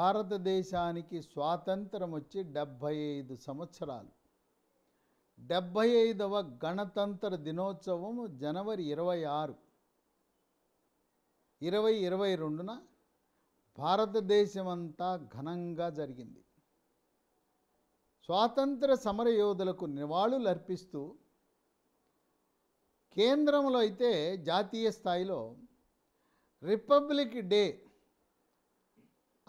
భారతదేశానికి స్వాతంత్రం వచ్చి డెబ్భై ఐదు సంవత్సరాలు డెబ్భై ఐదవ గణతంత్ర దినోత్సవం జనవరి ఇరవై ఆరు ఇరవై ఇరవై రెండున భారతదేశమంతా ఘనంగా జరిగింది స్వాతంత్ర సమరయోధులకు నివాళులర్పిస్తూ కేంద్రంలో అయితే జాతీయ స్థాయిలో రిపబ్లిక్ డే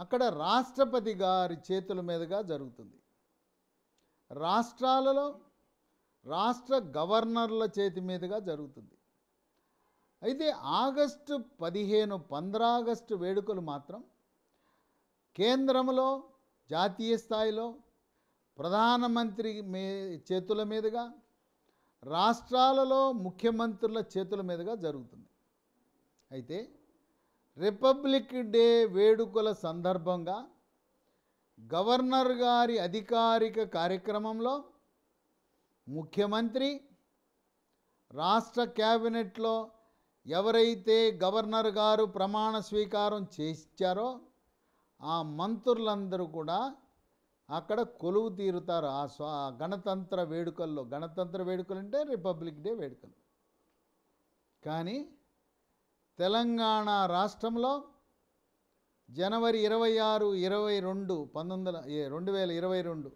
అక్కడ రాష్ట్రపతి గారి చేతుల మీదుగా జరుగుతుంది రాష్ట్రాలలో రాష్ట్ర గవర్నర్ల చేతి మీదుగా జరుగుతుంది అయితే ఆగస్టు పదిహేను పంద్ర ఆగస్టు వేడుకలు మాత్రం కేంద్రంలో జాతీయ స్థాయిలో ప్రధానమంత్రి మీ చేతుల మీదుగా రాష్ట్రాలలో ముఖ్యమంత్రుల చేతుల మీదుగా జరుగుతుంది అయితే రిపబ్లిక్ డే వేడుకల సందర్భంగా గవర్నర్ గారి అధికారిక కార్యక్రమంలో ముఖ్యమంత్రి రాష్ట్ర క్యాబినెట్లో ఎవరైతే గవర్నర్ గారు ప్రమాణ స్వీకారం చేయించారో ఆ మంత్రులందరూ కూడా అక్కడ కొలువు తీరుతారు ఆ స్వా గణతంత్ర వేడుకల్లో గణతంత్ర వేడుకలు అంటే రిపబ్లిక్ డే వేడుకలు కానీ తెలంగాణ రాష్ట్రంలో జనవరి ఇరవై ఆరు ఇరవై రెండు పంతొమ్మిది వందల రెండు వేల ఇరవై రెండు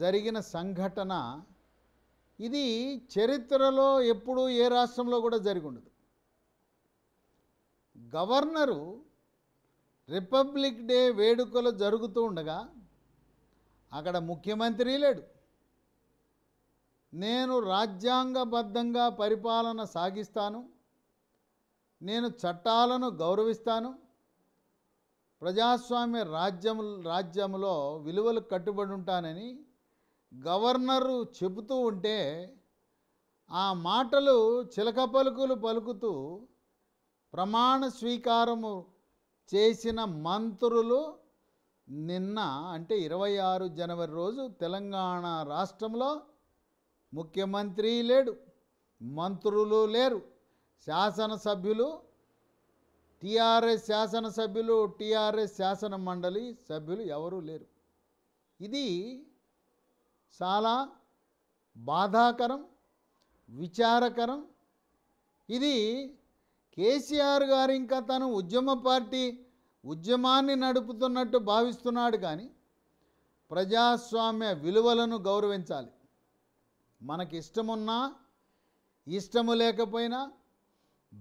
జరిగిన సంఘటన ఇది చరిత్రలో ఎప్పుడూ ఏ రాష్ట్రంలో కూడా జరిగి ఉండదు గవర్నరు రిపబ్లిక్ డే వేడుకలు జరుగుతూ ఉండగా అక్కడ ముఖ్యమంత్రి లేడు నేను రాజ్యాంగబద్ధంగా పరిపాలన సాగిస్తాను నేను చట్టాలను గౌరవిస్తాను ప్రజాస్వామ్య రాజ్యం రాజ్యంలో విలువలు కట్టుబడి ఉంటానని గవర్నరు చెబుతూ ఉంటే ఆ మాటలు చిలక పలుకులు పలుకుతూ ప్రమాణ స్వీకారము చేసిన మంత్రులు నిన్న అంటే ఇరవై ఆరు జనవరి రోజు తెలంగాణ రాష్ట్రంలో ముఖ్యమంత్రి లేడు మంత్రులు లేరు శాసనసభ్యులు టీఆర్ఎస్ శాసనసభ్యులు టీఆర్ఎస్ శాసన మండలి సభ్యులు ఎవరూ లేరు ఇది చాలా బాధాకరం విచారకరం ఇది కేసీఆర్ గారు ఇంకా తను ఉద్యమ పార్టీ ఉద్యమాన్ని నడుపుతున్నట్టు భావిస్తున్నాడు కానీ ప్రజాస్వామ్య విలువలను గౌరవించాలి మనకి ఇష్టమున్నా ఇష్టము లేకపోయినా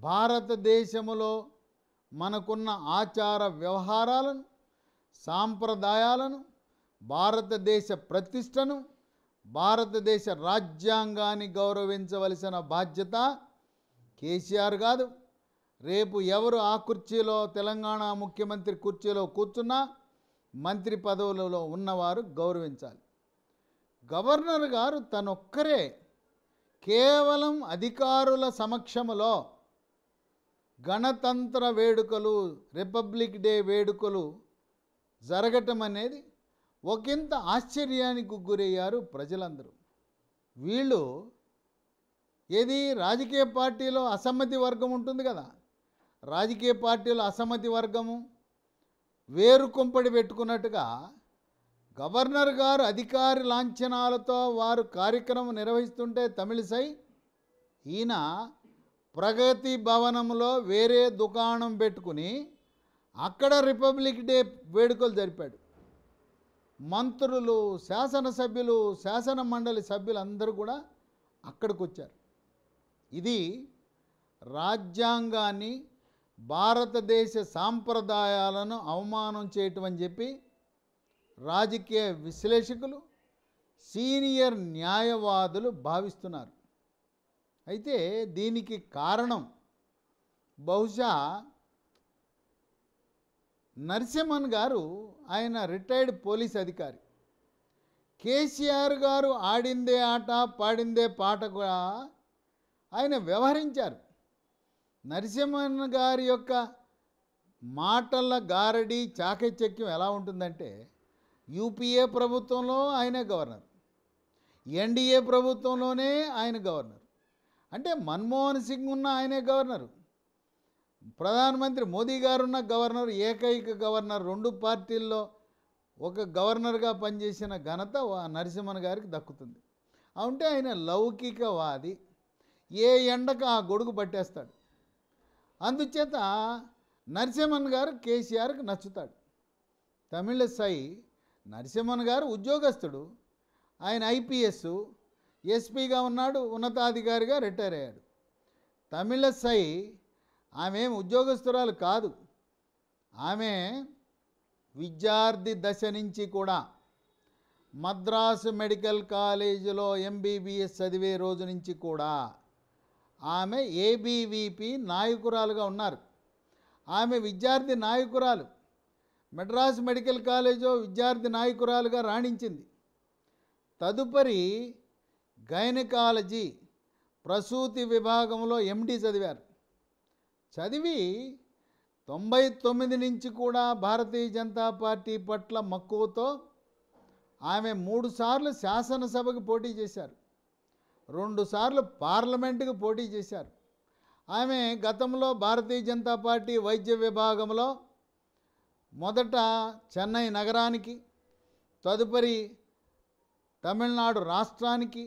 భారతదేశములో మనకున్న ఆచార వ్యవహారాలను సాంప్రదాయాలను భారతదేశ ప్రతిష్టను భారతదేశ రాజ్యాంగాన్ని గౌరవించవలసిన బాధ్యత కేసీఆర్ కాదు రేపు ఎవరు ఆ కుర్చీలో తెలంగాణ ముఖ్యమంత్రి కుర్చీలో కూర్చున్నా మంత్రి పదవులలో ఉన్నవారు గౌరవించాలి గవర్నర్ గారు తనొక్కరే కేవలం అధికారుల సమక్షంలో గణతంత్ర వేడుకలు రిపబ్లిక్ డే వేడుకలు జరగటం అనేది ఒకంత ఆశ్చర్యానికి గురయ్యారు ప్రజలందరూ వీళ్ళు ఏది రాజకీయ పార్టీలో అసమ్మతి వర్గం ఉంటుంది కదా రాజకీయ పార్టీలో అసమ్మతి వర్గము వేరు కుంపడి పెట్టుకున్నట్టుగా గవర్నర్ గారు అధికారి లాంఛనాలతో వారు కార్యక్రమం నిర్వహిస్తుంటే తమిళసై ఈయన ప్రగతి భవనంలో వేరే దుకాణం పెట్టుకుని అక్కడ రిపబ్లిక్ డే వేడుకలు జరిపాడు మంత్రులు శాసనసభ్యులు శాసన మండలి సభ్యులు అందరూ కూడా అక్కడికి వచ్చారు ఇది రాజ్యాంగాన్ని భారతదేశ సాంప్రదాయాలను అవమానం చేయటం అని చెప్పి రాజకీయ విశ్లేషకులు సీనియర్ న్యాయవాదులు భావిస్తున్నారు అయితే దీనికి కారణం బహుశా నరసింహన్ గారు ఆయన రిటైర్డ్ పోలీస్ అధికారి కేసీఆర్ గారు ఆడిందే ఆట పాడిందే పాట కూడా ఆయన వ్యవహరించారు నరసింహన్ గారి యొక్క మాటల గారడి చాకచక్యం ఎలా ఉంటుందంటే యూపీఏ ప్రభుత్వంలో ఆయనే గవర్నర్ ఎన్డీఏ ప్రభుత్వంలోనే ఆయన గవర్నర్ అంటే మన్మోహన్ సింగ్ ఉన్న ఆయనే గవర్నరు ప్రధానమంత్రి మోదీ గారున్న గవర్నర్ ఏకైక గవర్నర్ రెండు పార్టీల్లో ఒక గవర్నర్గా పనిచేసిన ఘనత నరసింహన్ గారికి దక్కుతుంది అంటే ఆయన లౌకికవాది ఏ ఎండకు ఆ గొడుగు పట్టేస్తాడు అందుచేత నరసింహన్ గారు కేసీఆర్కి నచ్చుతాడు తమిళ సై నరసింహన్ గారు ఉద్యోగస్తుడు ఆయన ఐపీఎస్ ఎస్పీగా ఉన్నాడు ఉన్నతాధికారిగా రిటైర్ అయ్యాడు సై ఆమె ఉద్యోగస్తురాలు కాదు ఆమె విద్యార్థి దశ నుంచి కూడా మద్రాసు మెడికల్ కాలేజీలో ఎంబీబీఎస్ చదివే రోజు నుంచి కూడా ఆమె ఏబీవీపీ నాయకురాలుగా ఉన్నారు ఆమె విద్యార్థి నాయకురాలు మెడ్రాసు మెడికల్ కాలేజీలో విద్యార్థి నాయకురాలుగా రాణించింది తదుపరి గైనకాలజీ ప్రసూతి విభాగంలో ఎండి చదివారు చదివి తొంభై తొమ్మిది నుంచి కూడా భారతీయ జనతా పార్టీ పట్ల మక్కువతో ఆమె మూడుసార్లు శాసనసభకు పోటీ చేశారు రెండుసార్లు పార్లమెంటుకు పోటీ చేశారు ఆమె గతంలో భారతీయ జనతా పార్టీ వైద్య విభాగంలో మొదట చెన్నై నగరానికి తదుపరి తమిళనాడు రాష్ట్రానికి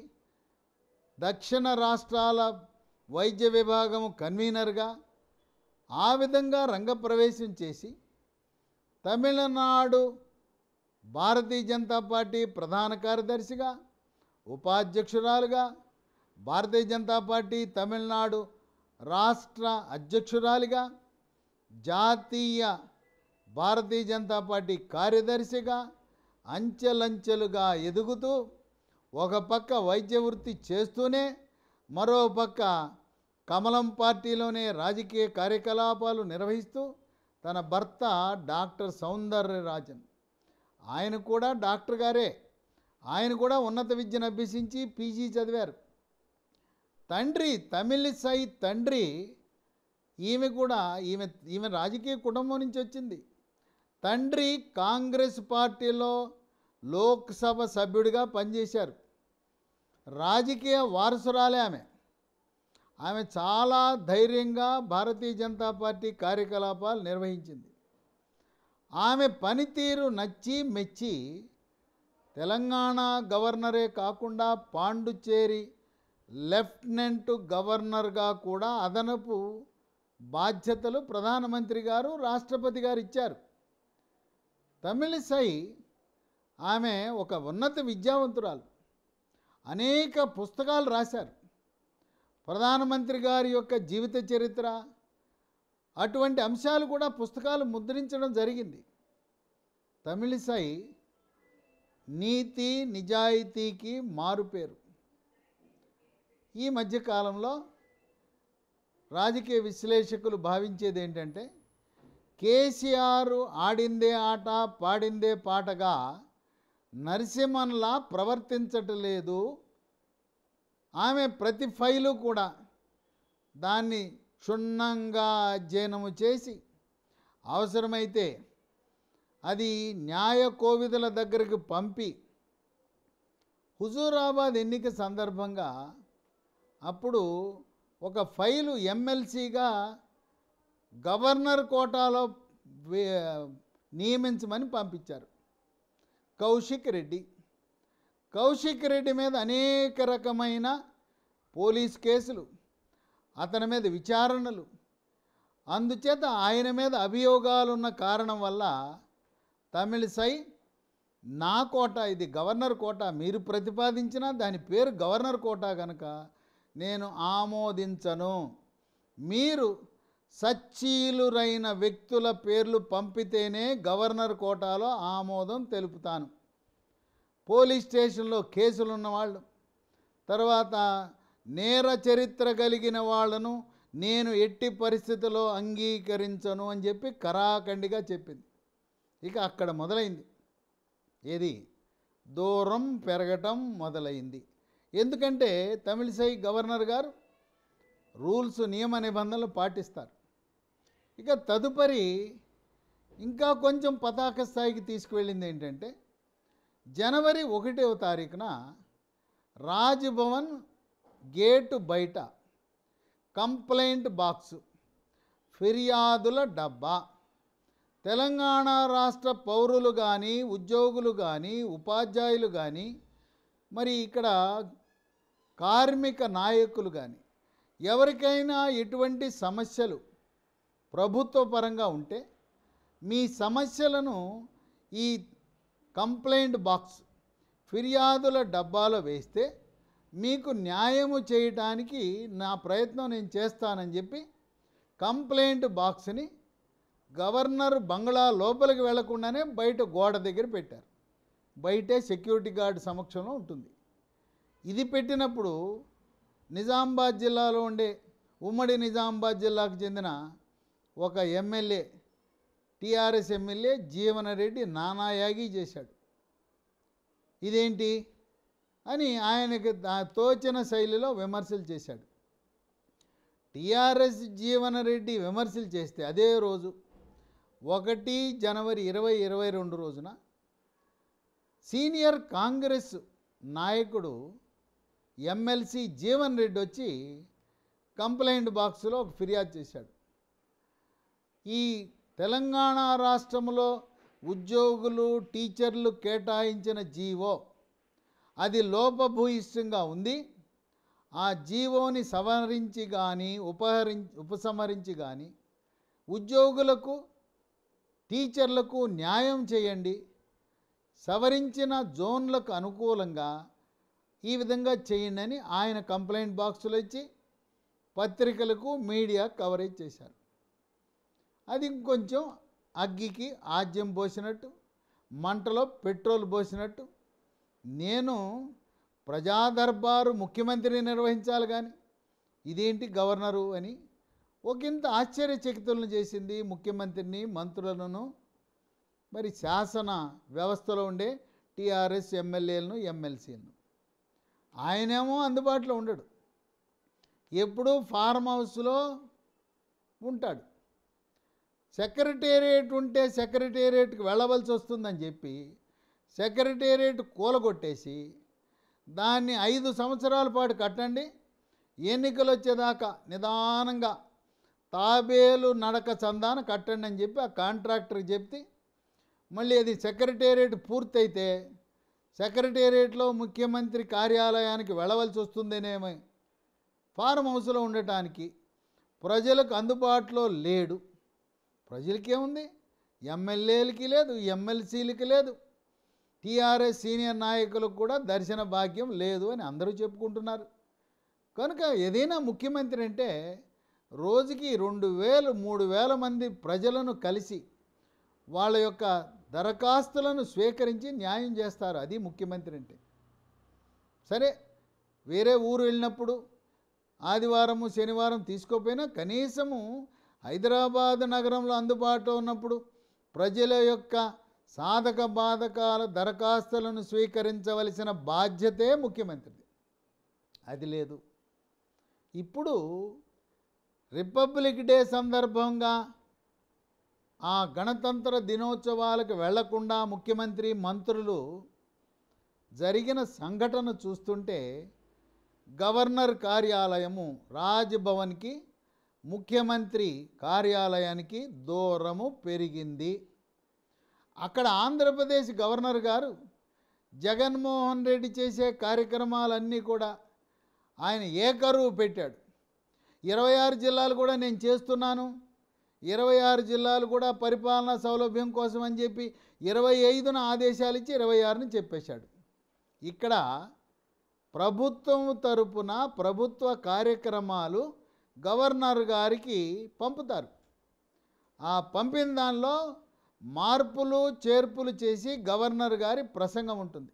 దక్షిణ రాష్ట్రాల వైద్య విభాగము కన్వీనర్గా ఆ విధంగా రంగప్రవేశం చేసి తమిళనాడు భారతీయ జనతా పార్టీ ప్రధాన కార్యదర్శిగా ఉపాధ్యక్షురాలుగా భారతీయ జనతా పార్టీ తమిళనాడు రాష్ట్ర అధ్యక్షురాలిగా జాతీయ భారతీయ జనతా పార్టీ కార్యదర్శిగా అంచెలంచెలుగా ఎదుగుతూ ఒక పక్క వైద్య వృత్తి చేస్తూనే మరో పక్క కమలం పార్టీలోనే రాజకీయ కార్యకలాపాలు నిర్వహిస్తూ తన భర్త డాక్టర్ సౌందర్యరాజన్ ఆయన కూడా డాక్టర్ గారే ఆయన కూడా ఉన్నత విద్యను అభ్యసించి పీజీ చదివారు తండ్రి తమిళిసాయి తండ్రి ఈమె కూడా ఈమె ఈమె రాజకీయ కుటుంబం నుంచి వచ్చింది తండ్రి కాంగ్రెస్ పార్టీలో లోక్సభ సభ్యుడిగా పనిచేశారు రాజకీయ వారసురాలే ఆమె ఆమె చాలా ధైర్యంగా భారతీయ జనతా పార్టీ కార్యకలాపాలు నిర్వహించింది ఆమె పనితీరు నచ్చి మెచ్చి తెలంగాణ గవర్నరే కాకుండా పాండుచేరి లెఫ్టినెంట్ గవర్నర్గా కూడా అదనపు బాధ్యతలు ప్రధానమంత్రి గారు రాష్ట్రపతి గారు ఇచ్చారు తమిళిసై ఆమె ఒక ఉన్నత విద్యావంతురాలు అనేక పుస్తకాలు రాశారు ప్రధానమంత్రి గారి యొక్క జీవిత చరిత్ర అటువంటి అంశాలు కూడా పుస్తకాలు ముద్రించడం జరిగింది తమిళిసై నీతి నిజాయితీకి మారుపేరు ఈ మధ్యకాలంలో రాజకీయ విశ్లేషకులు భావించేది ఏంటంటే కేసీఆర్ ఆడిందే ఆట పాడిందే పాటగా నరసింహన్లా ప్రవర్తించటలేదు ఆమె ప్రతి ఫైలు కూడా దాన్ని క్షుణ్ణంగా అధ్యయనము చేసి అవసరమైతే అది న్యాయ కోవిదుల దగ్గరికి పంపి హుజూరాబాద్ ఎన్నిక సందర్భంగా అప్పుడు ఒక ఫైలు ఎమ్మెల్సీగా గవర్నర్ కోటాలో నియమించమని పంపించారు కౌశిక్ రెడ్డి కౌశిక్ రెడ్డి మీద అనేక రకమైన పోలీస్ కేసులు అతని మీద విచారణలు అందుచేత ఆయన మీద అభియోగాలు ఉన్న కారణం వల్ల తమిళసై నా కోట ఇది గవర్నర్ కోట మీరు ప్రతిపాదించిన దాని పేరు గవర్నర్ కోట కనుక నేను ఆమోదించను మీరు సచ్చీలురైన వ్యక్తుల పేర్లు పంపితేనే గవర్నర్ కోటాలో ఆమోదం తెలుపుతాను పోలీస్ స్టేషన్లో కేసులు ఉన్నవాళ్ళు తర్వాత నేర చరిత్ర కలిగిన వాళ్ళను నేను ఎట్టి పరిస్థితుల్లో అంగీకరించను అని చెప్పి కరాఖండిగా చెప్పింది ఇక అక్కడ మొదలైంది ఏది దూరం పెరగటం మొదలైంది ఎందుకంటే తమిళసై గవర్నర్ గారు రూల్స్ నియమ నిబంధనలు పాటిస్తారు ఇక తదుపరి ఇంకా కొంచెం పతాక స్థాయికి తీసుకువెళ్ళింది ఏంటంటే జనవరి ఒకటవ తారీఖున రాజ్భవన్ గేటు బయట కంప్లైంట్ బాక్సు ఫిర్యాదుల డబ్బా తెలంగాణ రాష్ట్ర పౌరులు కానీ ఉద్యోగులు కానీ ఉపాధ్యాయులు కానీ మరి ఇక్కడ కార్మిక నాయకులు కానీ ఎవరికైనా ఎటువంటి సమస్యలు ప్రభుత్వ పరంగా ఉంటే మీ సమస్యలను ఈ కంప్లైంట్ బాక్స్ ఫిర్యాదుల డబ్బాలో వేస్తే మీకు న్యాయము చేయటానికి నా ప్రయత్నం నేను చేస్తానని చెప్పి కంప్లైంట్ బాక్స్ని గవర్నర్ బంగ్లా లోపలికి వెళ్లకుండానే బయట గోడ దగ్గర పెట్టారు బయటే సెక్యూరిటీ గార్డ్ సమక్షంలో ఉంటుంది ఇది పెట్టినప్పుడు నిజామాబాద్ జిల్లాలో ఉండే ఉమ్మడి నిజామాబాద్ జిల్లాకు చెందిన ఒక ఎమ్మెల్యే టీఆర్ఎస్ ఎమ్మెల్యే జీవనరెడ్డి నానాయాగి చేశాడు ఇదేంటి అని ఆయనకు తోచిన శైలిలో విమర్శలు చేశాడు టీఆర్ఎస్ జీవనరెడ్డి విమర్శలు చేస్తే అదే రోజు ఒకటి జనవరి ఇరవై ఇరవై రెండు రోజున సీనియర్ కాంగ్రెస్ నాయకుడు ఎమ్మెల్సీ జీవన్ రెడ్డి వచ్చి కంప్లైంట్ బాక్స్లో ఒక ఫిర్యాదు చేశాడు ఈ తెలంగాణ రాష్ట్రంలో ఉద్యోగులు టీచర్లు కేటాయించిన జీవో అది లోపభూయిష్టంగా ఉంది ఆ జీవోని సవరించి కానీ ఉపహరించి ఉపసంహరించి కానీ ఉద్యోగులకు టీచర్లకు న్యాయం చేయండి సవరించిన జోన్లకు అనుకూలంగా ఈ విధంగా చేయండి అని ఆయన కంప్లైంట్ బాక్సులు ఇచ్చి పత్రికలకు మీడియా కవరేజ్ చేశారు అది ఇంకొంచెం అగ్గికి ఆజ్యం పోసినట్టు మంటలో పెట్రోల్ పోసినట్టు నేను ప్రజాదర్బారు ముఖ్యమంత్రిని నిర్వహించాలి కానీ ఇదేంటి గవర్నరు అని ఇంత ఆశ్చర్యచకితులను చేసింది ముఖ్యమంత్రిని మంత్రులను మరి శాసన వ్యవస్థలో ఉండే టీఆర్ఎస్ ఎమ్మెల్యేలను ఎమ్మెల్సీలను ఆయనేమో అందుబాటులో ఉండడు ఎప్పుడూ ఫార్మ్ హౌస్లో ఉంటాడు సెక్రటేరియట్ ఉంటే సెక్రటేరియట్కి వెళ్ళవలసి వస్తుందని చెప్పి సెక్రటేరియట్ కూలగొట్టేసి దాన్ని ఐదు సంవత్సరాల పాటు కట్టండి ఎన్నికలు వచ్చేదాకా నిదానంగా తాబేలు నడక చందాన కట్టండి అని చెప్పి ఆ కాంట్రాక్టర్కి చెప్తే మళ్ళీ అది సెక్రటేరియట్ పూర్తయితే సెక్రటేరియట్లో ముఖ్యమంత్రి కార్యాలయానికి వెళ్ళవలసి వస్తుందేనేమో ఫారం హౌస్లో ఉండటానికి ప్రజలకు అందుబాటులో లేడు ప్రజలకేముంది ఎమ్మెల్యేలకి లేదు ఎమ్మెల్సీలకి లేదు టీఆర్ఎస్ సీనియర్ నాయకులకు కూడా దర్శన భాగ్యం లేదు అని అందరూ చెప్పుకుంటున్నారు కనుక ఏదైనా ముఖ్యమంత్రి అంటే రోజుకి రెండు వేలు మూడు వేల మంది ప్రజలను కలిసి వాళ్ళ యొక్క దరఖాస్తులను స్వీకరించి న్యాయం చేస్తారు అది ముఖ్యమంత్రి అంటే సరే వేరే ఊరు వెళ్ళినప్పుడు ఆదివారము శనివారం తీసుకోపోయినా కనీసము హైదరాబాద్ నగరంలో అందుబాటులో ఉన్నప్పుడు ప్రజల యొక్క సాధక బాధకాల దరఖాస్తులను స్వీకరించవలసిన బాధ్యతే ముఖ్యమంత్రిది అది లేదు ఇప్పుడు రిపబ్లిక్ డే సందర్భంగా ఆ గణతంత్ర దినోత్సవాలకు వెళ్లకుండా ముఖ్యమంత్రి మంత్రులు జరిగిన సంఘటన చూస్తుంటే గవర్నర్ కార్యాలయము రాజ్భవన్కి ముఖ్యమంత్రి కార్యాలయానికి దూరము పెరిగింది అక్కడ ఆంధ్రప్రదేశ్ గవర్నర్ గారు జగన్మోహన్ రెడ్డి చేసే కార్యక్రమాలన్నీ కూడా ఆయన ఏకరువు పెట్టాడు ఇరవై ఆరు జిల్లాలు కూడా నేను చేస్తున్నాను ఇరవై ఆరు జిల్లాలు కూడా పరిపాలనా సౌలభ్యం కోసం అని చెప్పి ఇరవై ఐదున ఆదేశాలు ఇచ్చి ఇరవై ఆరుని చెప్పేశాడు ఇక్కడ ప్రభుత్వం తరపున ప్రభుత్వ కార్యక్రమాలు గవర్నర్ గారికి పంపుతారు ఆ పంపిన దానిలో మార్పులు చేర్పులు చేసి గవర్నర్ గారి ప్రసంగం ఉంటుంది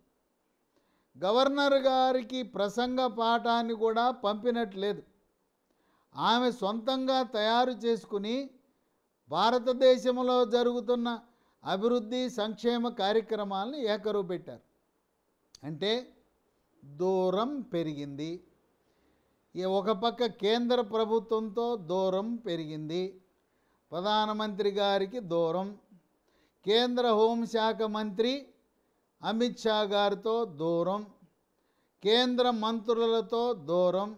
గవర్నర్ గారికి ప్రసంగ పాఠాన్ని కూడా పంపినట్లేదు ఆమె సొంతంగా తయారు చేసుకుని భారతదేశంలో జరుగుతున్న అభివృద్ధి సంక్షేమ కార్యక్రమాలను ఏకరూపెట్టారు అంటే దూరం పెరిగింది ఈ ఒక పక్క కేంద్ర ప్రభుత్వంతో దూరం పెరిగింది ప్రధానమంత్రి గారికి దూరం కేంద్ర హోంశాఖ మంత్రి అమిత్ షా గారితో దూరం కేంద్ర మంత్రులతో దూరం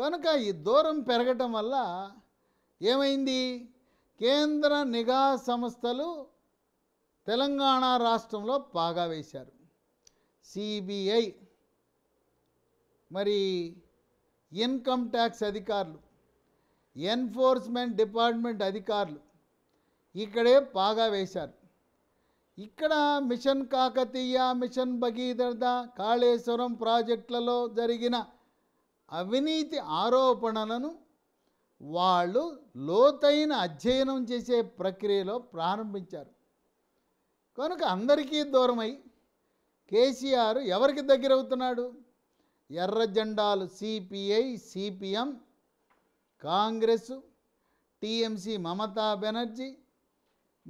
కనుక ఈ దూరం పెరగటం వల్ల ఏమైంది కేంద్ర నిఘా సంస్థలు తెలంగాణ రాష్ట్రంలో పాగా వేశారు సిబిఐ మరి ఇన్కమ్ ట్యాక్స్ అధికారులు ఎన్ఫోర్స్మెంట్ డిపార్ట్మెంట్ అధికారులు ఇక్కడే పాగా వేశారు ఇక్కడ మిషన్ కాకతీయ మిషన్ భగీరథ కాళేశ్వరం ప్రాజెక్టులలో జరిగిన అవినీతి ఆరోపణలను వాళ్ళు లోతైన అధ్యయనం చేసే ప్రక్రియలో ప్రారంభించారు కనుక అందరికీ దూరమై కేసీఆర్ ఎవరికి దగ్గరవుతున్నాడు ఎర్ర జెండాలు CPI CPM Congress TMC Mamata Banerjee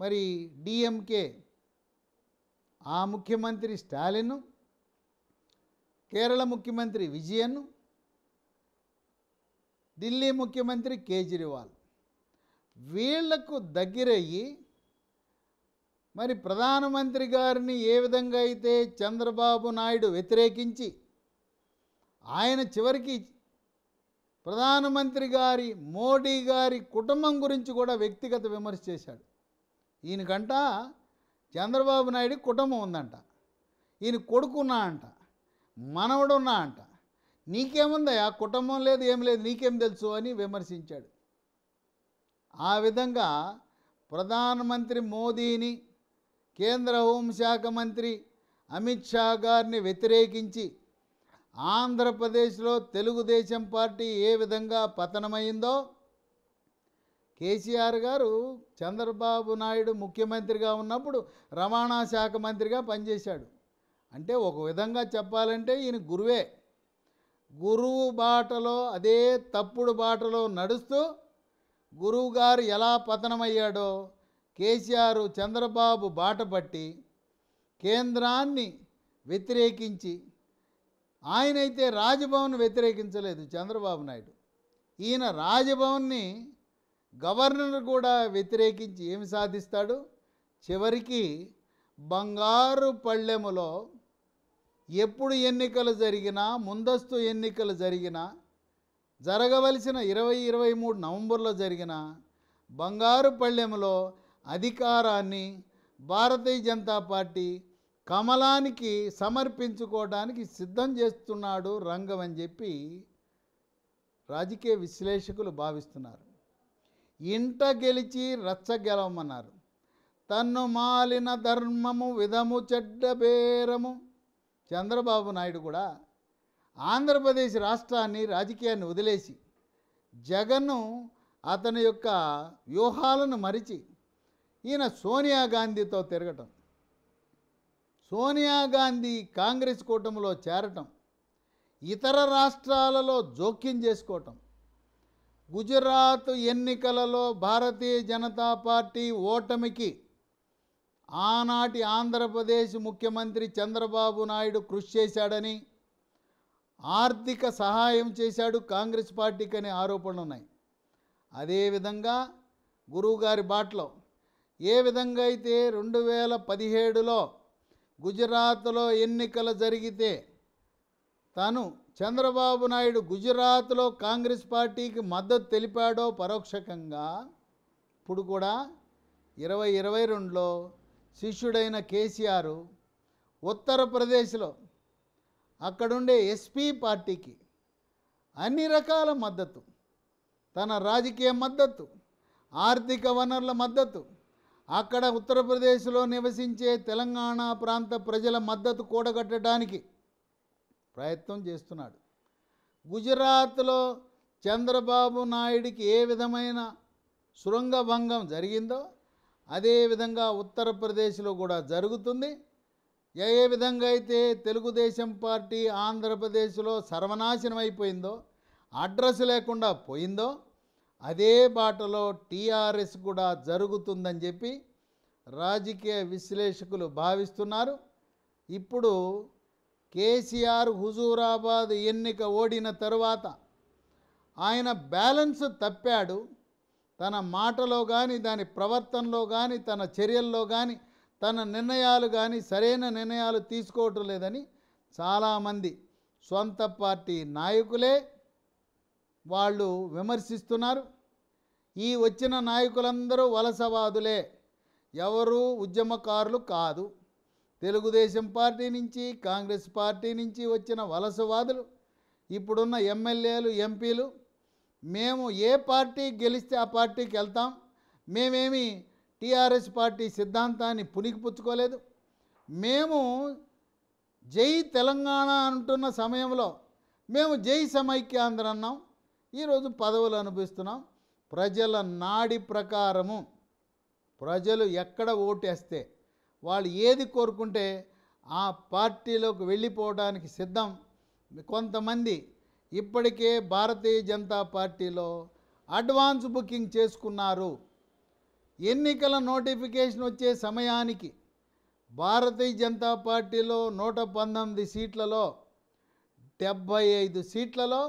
మరి డిఎంకే ఆ ముఖ్యమంత్రి స్టాలిన్ కేరళ ముఖ్యమంత్రి విజయన్ ఢిల్లీ ముఖ్యమంత్రి కేజ్రీవాల్ వీళ్లకు దగ్గరయ్యి మరి ప్రధానమంత్రి గారిని ఏ విధంగా అయితే చంద్రబాబు నాయుడు వ్యతిరేకించి ఆయన చివరికి ప్రధానమంత్రి గారి మోడీ గారి కుటుంబం గురించి కూడా వ్యక్తిగత విమర్శ చేశాడు ఈయనకంట చంద్రబాబు నాయుడు కుటుంబం ఉందంట ఈయన కొడుకున్నా అంట ఉన్నా అంట నీకేముందా ఆ కుటుంబం లేదు ఏం లేదు నీకేం తెలుసు అని విమర్శించాడు ఆ విధంగా ప్రధానమంత్రి మోదీని కేంద్ర హోంశాఖ మంత్రి అమిత్ షా గారిని వ్యతిరేకించి ఆంధ్రప్రదేశ్లో తెలుగుదేశం పార్టీ ఏ విధంగా పతనమైందో కేసీఆర్ గారు చంద్రబాబు నాయుడు ముఖ్యమంత్రిగా ఉన్నప్పుడు రవాణా శాఖ మంత్రిగా పనిచేశాడు అంటే ఒక విధంగా చెప్పాలంటే ఈయన గురువే గురువు బాటలో అదే తప్పుడు బాటలో నడుస్తూ గురువుగారు ఎలా పతనమయ్యాడో కేసీఆర్ చంద్రబాబు బాట పట్టి కేంద్రాన్ని వ్యతిరేకించి ఆయనైతే రాజభవన్ వ్యతిరేకించలేదు చంద్రబాబు నాయుడు ఈయన రాజభవన్ని గవర్నర్ కూడా వ్యతిరేకించి ఏమి సాధిస్తాడు చివరికి బంగారు పళ్ళెములో ఎప్పుడు ఎన్నికలు జరిగినా ముందస్తు ఎన్నికలు జరిగినా జరగవలసిన ఇరవై ఇరవై మూడు నవంబర్లో జరిగిన బంగారు పళ్ళెములో అధికారాన్ని భారతీయ జనతా పార్టీ కమలానికి సమర్పించుకోవడానికి సిద్ధం చేస్తున్నాడు రంగం అని చెప్పి రాజకీయ విశ్లేషకులు భావిస్తున్నారు ఇంట గెలిచి రచ్చ గెలవమన్నారు తన్ను మాలిన ధర్మము విధము చెడ్డ బేరము చంద్రబాబు నాయుడు కూడా ఆంధ్రప్రదేశ్ రాష్ట్రాన్ని రాజకీయాన్ని వదిలేసి జగన్ను అతని యొక్క వ్యూహాలను మరిచి ఈయన సోనియా గాంధీతో తిరగటం సోనియా గాంధీ కాంగ్రెస్ కూటమిలో చేరటం ఇతర రాష్ట్రాలలో జోక్యం చేసుకోవటం గుజరాత్ ఎన్నికలలో భారతీయ జనతా పార్టీ ఓటమికి ఆనాటి ఆంధ్రప్రదేశ్ ముఖ్యమంత్రి చంద్రబాబు నాయుడు కృషి చేశాడని ఆర్థిక సహాయం చేశాడు కాంగ్రెస్ పార్టీకి అనే ఆరోపణలు ఉన్నాయి అదేవిధంగా గురువుగారి బాటలో ఏ విధంగా అయితే రెండు వేల పదిహేడులో గుజరాత్లో ఎన్నికలు జరిగితే తను చంద్రబాబు నాయుడు గుజరాత్లో కాంగ్రెస్ పార్టీకి మద్దతు తెలిపాడో పరోక్షకంగా ఇప్పుడు కూడా ఇరవై ఇరవై రెండులో శిష్యుడైన కేసీఆర్ ఉత్తరప్రదేశ్లో అక్కడుండే ఎస్పీ పార్టీకి అన్ని రకాల మద్దతు తన రాజకీయ మద్దతు ఆర్థిక వనరుల మద్దతు అక్కడ ఉత్తరప్రదేశ్లో నివసించే తెలంగాణ ప్రాంత ప్రజల మద్దతు కూడగట్టడానికి ప్రయత్నం చేస్తున్నాడు గుజరాత్లో చంద్రబాబు నాయుడికి ఏ విధమైన భంగం జరిగిందో అదేవిధంగా ఉత్తరప్రదేశ్లో కూడా జరుగుతుంది ఏ విధంగా అయితే తెలుగుదేశం పార్టీ ఆంధ్రప్రదేశ్లో సర్వనాశనం అయిపోయిందో అడ్రస్ లేకుండా పోయిందో అదే బాటలో టీఆర్ఎస్ కూడా జరుగుతుందని చెప్పి రాజకీయ విశ్లేషకులు భావిస్తున్నారు ఇప్పుడు కేసీఆర్ హుజూరాబాద్ ఎన్నిక ఓడిన తరువాత ఆయన బ్యాలెన్స్ తప్పాడు తన మాటలో కానీ దాని ప్రవర్తనలో కానీ తన చర్యల్లో కానీ తన నిర్ణయాలు కానీ సరైన నిర్ణయాలు తీసుకోవటం లేదని చాలామంది సొంత పార్టీ నాయకులే వాళ్ళు విమర్శిస్తున్నారు ఈ వచ్చిన నాయకులందరూ వలసవాదులే ఎవరు ఉద్యమకారులు కాదు తెలుగుదేశం పార్టీ నుంచి కాంగ్రెస్ పార్టీ నుంచి వచ్చిన వలసవాదులు ఇప్పుడున్న ఎమ్మెల్యేలు ఎంపీలు మేము ఏ పార్టీ గెలిస్తే ఆ పార్టీకి వెళ్తాం మేమేమి టీఆర్ఎస్ పార్టీ సిద్ధాంతాన్ని పుణికిపుచ్చుకోలేదు మేము జై తెలంగాణ అంటున్న సమయంలో మేము జై సమైక్యాంధ్ర అన్నాం ఈరోజు పదవులు అనుభవిస్తున్నాం ప్రజల నాడి ప్రకారము ప్రజలు ఎక్కడ ఓటేస్తే వాళ్ళు ఏది కోరుకుంటే ఆ పార్టీలోకి వెళ్ళిపోవడానికి సిద్ధం కొంతమంది ఇప్పటికే భారతీయ జనతా పార్టీలో అడ్వాన్స్ బుకింగ్ చేసుకున్నారు ఎన్నికల నోటిఫికేషన్ వచ్చే సమయానికి భారతీయ జనతా పార్టీలో నూట పంతొమ్మిది సీట్లలో డెబ్భై ఐదు సీట్లలో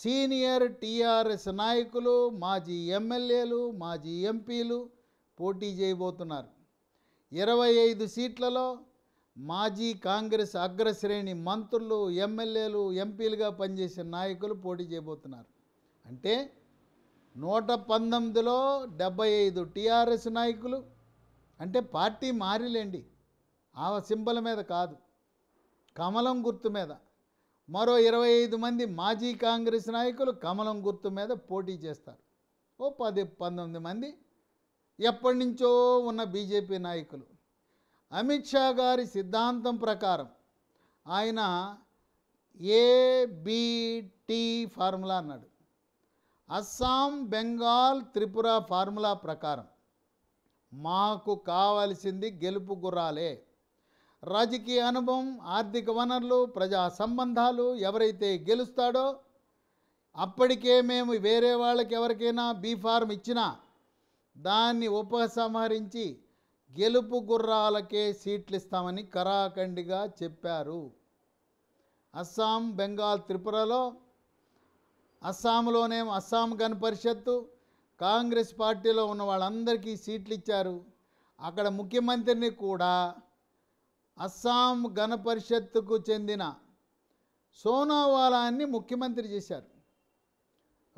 సీనియర్ టీఆర్ఎస్ నాయకులు మాజీ ఎమ్మెల్యేలు మాజీ ఎంపీలు పోటీ చేయబోతున్నారు ఇరవై ఐదు సీట్లలో మాజీ కాంగ్రెస్ అగ్రశ్రేణి మంత్రులు ఎమ్మెల్యేలు ఎంపీలుగా పనిచేసిన నాయకులు పోటీ చేయబోతున్నారు అంటే నూట పంతొమ్మిదిలో డెబ్బై ఐదు టీఆర్ఎస్ నాయకులు అంటే పార్టీ మారిలేండి ఆ సింబల్ మీద కాదు కమలం గుర్తు మీద మరో ఇరవై ఐదు మంది మాజీ కాంగ్రెస్ నాయకులు కమలం గుర్తు మీద పోటీ చేస్తారు ఓ పది పంతొమ్మిది మంది ఎప్పటి నుంచో ఉన్న బీజేపీ నాయకులు అమిత్ షా గారి సిద్ధాంతం ప్రకారం ఆయన ఏబిటి ఫార్ములా అన్నాడు అస్సాం బెంగాల్ త్రిపుర ఫార్ములా ప్రకారం మాకు కావలసింది గెలుపు గుర్రాలే రాజకీయ అనుభవం ఆర్థిక వనరులు ప్రజా సంబంధాలు ఎవరైతే గెలుస్తాడో అప్పటికే మేము వేరే వాళ్ళకి ఎవరికైనా బీ ఫార్మ్ ఇచ్చినా దాన్ని ఉపసంహరించి గెలుపు గుర్రాలకే సీట్లు ఇస్తామని కరాఖండిగా చెప్పారు అస్సాం బెంగాల్ త్రిపురలో అస్సాంలోనేమో అస్సాం గణ పరిషత్తు కాంగ్రెస్ పార్టీలో ఉన్న వాళ్ళందరికీ సీట్లు ఇచ్చారు అక్కడ ముఖ్యమంత్రిని కూడా అస్సాం గణపరిషత్తుకు చెందిన సోనావాలాన్ని ముఖ్యమంత్రి చేశారు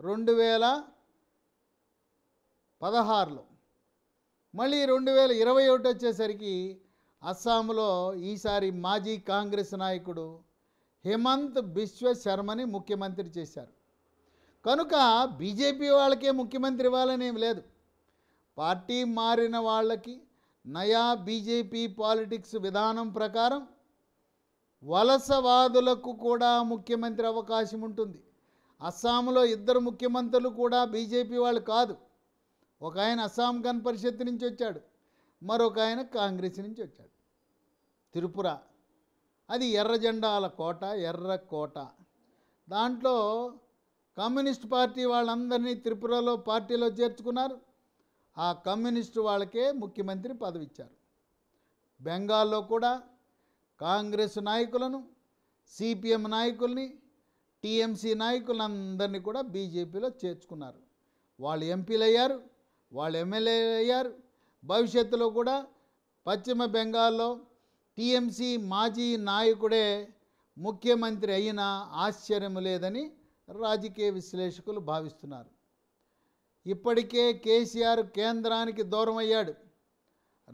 రెండు వేల పదహారులో మళ్ళీ రెండు వేల ఇరవై ఒకటి వచ్చేసరికి అస్సాంలో ఈసారి మాజీ కాంగ్రెస్ నాయకుడు హిమంత్ బిశ్వ శర్మని ముఖ్యమంత్రి చేశారు కనుక బీజేపీ వాళ్ళకే ముఖ్యమంత్రి ఇవ్వాలని లేదు పార్టీ మారిన వాళ్ళకి నయా బీజేపీ పాలిటిక్స్ విధానం ప్రకారం వలసవాదులకు కూడా ముఖ్యమంత్రి అవకాశం ఉంటుంది అస్సాంలో ఇద్దరు ముఖ్యమంత్రులు కూడా బీజేపీ వాళ్ళు కాదు ఒక ఆయన అస్సాం గన్ పరిషత్ నుంచి వచ్చాడు మరొక ఆయన కాంగ్రెస్ నుంచి వచ్చాడు త్రిపుర అది ఎర్ర జెండాల కోట ఎర్ర కోట దాంట్లో కమ్యూనిస్ట్ పార్టీ వాళ్ళందరినీ త్రిపురలో పార్టీలో చేర్చుకున్నారు ఆ కమ్యూనిస్టు వాళ్ళకే ముఖ్యమంత్రి పదవి ఇచ్చారు బెంగాల్లో కూడా కాంగ్రెస్ నాయకులను సిపిఎం నాయకుల్ని టీఎంసీ అందరినీ కూడా బీజేపీలో చేర్చుకున్నారు వాళ్ళు ఎంపీలు అయ్యారు వాళ్ళు ఎమ్మెల్యే అయ్యారు భవిష్యత్తులో కూడా పశ్చిమ బెంగాల్లో టీఎంసీ మాజీ నాయకుడే ముఖ్యమంత్రి అయినా ఆశ్చర్యం లేదని రాజకీయ విశ్లేషకులు భావిస్తున్నారు ఇప్పటికే కేసీఆర్ కేంద్రానికి దూరం అయ్యాడు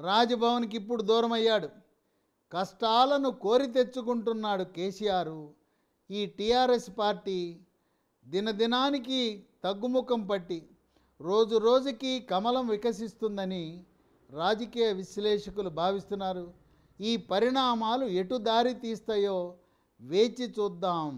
రాజభవన్కి ఇప్పుడు దూరం అయ్యాడు కష్టాలను కోరి తెచ్చుకుంటున్నాడు కేసీఆర్ ఈ టీఆర్ఎస్ పార్టీ దినదినానికి తగ్గుముఖం పట్టి రోజు రోజుకి కమలం వికసిస్తుందని రాజకీయ విశ్లేషకులు భావిస్తున్నారు ఈ పరిణామాలు ఎటు దారి తీస్తాయో వేచి చూద్దాం